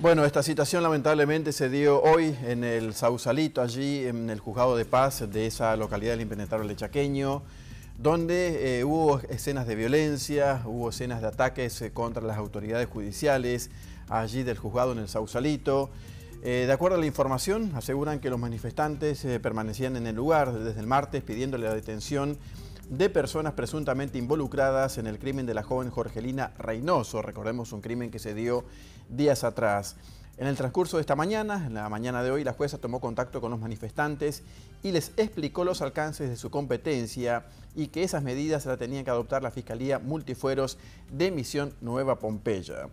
Bueno, esta situación lamentablemente se dio hoy en el Sausalito, allí en el juzgado de paz de esa localidad del impenetrable lechaqueño, donde eh, hubo escenas de violencia, hubo escenas de ataques eh, contra las autoridades judiciales, allí del juzgado en el Sausalito. Eh, de acuerdo a la información, aseguran que los manifestantes eh, permanecían en el lugar desde el martes pidiéndole la detención de personas presuntamente involucradas en el crimen de la joven Jorgelina Reynoso. Recordemos un crimen que se dio días atrás. En el transcurso de esta mañana, en la mañana de hoy, la jueza tomó contacto con los manifestantes y les explicó los alcances de su competencia y que esas medidas las tenía que adoptar la Fiscalía Multifueros de Misión Nueva Pompeya.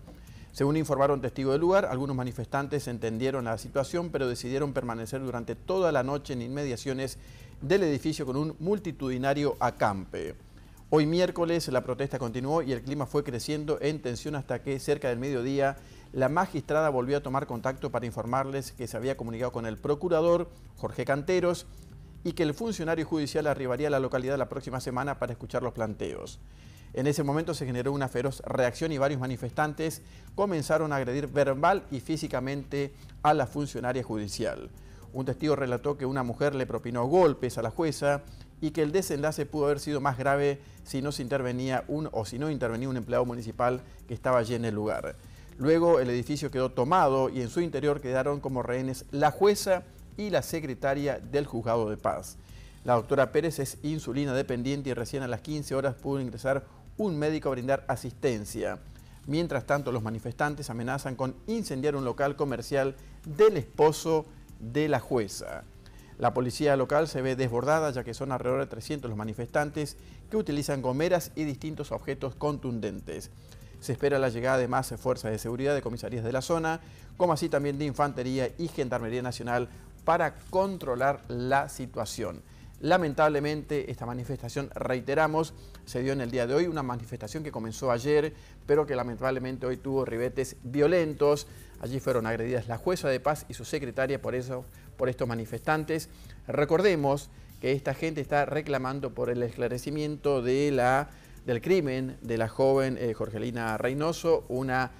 Según informaron testigos del lugar, algunos manifestantes entendieron la situación, pero decidieron permanecer durante toda la noche en inmediaciones del edificio con un multitudinario acampe. Hoy miércoles la protesta continuó y el clima fue creciendo en tensión hasta que cerca del mediodía la magistrada volvió a tomar contacto para informarles que se había comunicado con el procurador Jorge Canteros y que el funcionario judicial arribaría a la localidad la próxima semana para escuchar los planteos. En ese momento se generó una feroz reacción y varios manifestantes comenzaron a agredir verbal y físicamente a la funcionaria judicial. Un testigo relató que una mujer le propinó golpes a la jueza y que el desenlace pudo haber sido más grave si no se intervenía un o si no intervenía un empleado municipal que estaba allí en el lugar. Luego el edificio quedó tomado y en su interior quedaron como rehenes la jueza y la secretaria del juzgado de paz. La doctora Pérez es insulina dependiente y recién a las 15 horas pudo ingresar un médico a brindar asistencia. Mientras tanto, los manifestantes amenazan con incendiar un local comercial del esposo de la jueza. La policía local se ve desbordada ya que son alrededor de 300 los manifestantes que utilizan gomeras y distintos objetos contundentes. Se espera la llegada de más fuerzas de seguridad de comisarías de la zona, como así también de Infantería y Gendarmería Nacional para controlar la situación. Lamentablemente esta manifestación, reiteramos, se dio en el día de hoy, una manifestación que comenzó ayer, pero que lamentablemente hoy tuvo ribetes violentos. Allí fueron agredidas la jueza de paz y su secretaria por, eso, por estos manifestantes. Recordemos que esta gente está reclamando por el esclarecimiento de la, del crimen de la joven eh, Jorgelina Reynoso, una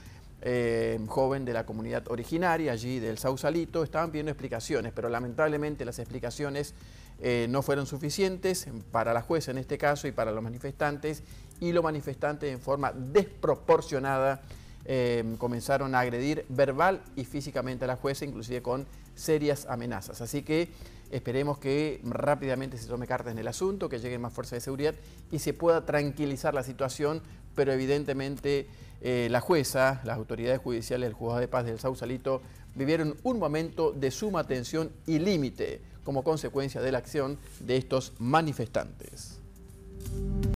eh, joven de la comunidad originaria allí del Sausalito, estaban pidiendo explicaciones, pero lamentablemente las explicaciones eh, no fueron suficientes para la jueza en este caso y para los manifestantes, y los manifestantes en forma desproporcionada eh, comenzaron a agredir verbal y físicamente a la jueza, inclusive con serias amenazas. Así que esperemos que rápidamente se tome cartas en el asunto, que lleguen más fuerzas de seguridad y se pueda tranquilizar la situación, pero evidentemente eh, la jueza, las autoridades judiciales, el juzgado de paz del Sausalito, vivieron un momento de suma tensión y límite como consecuencia de la acción de estos manifestantes.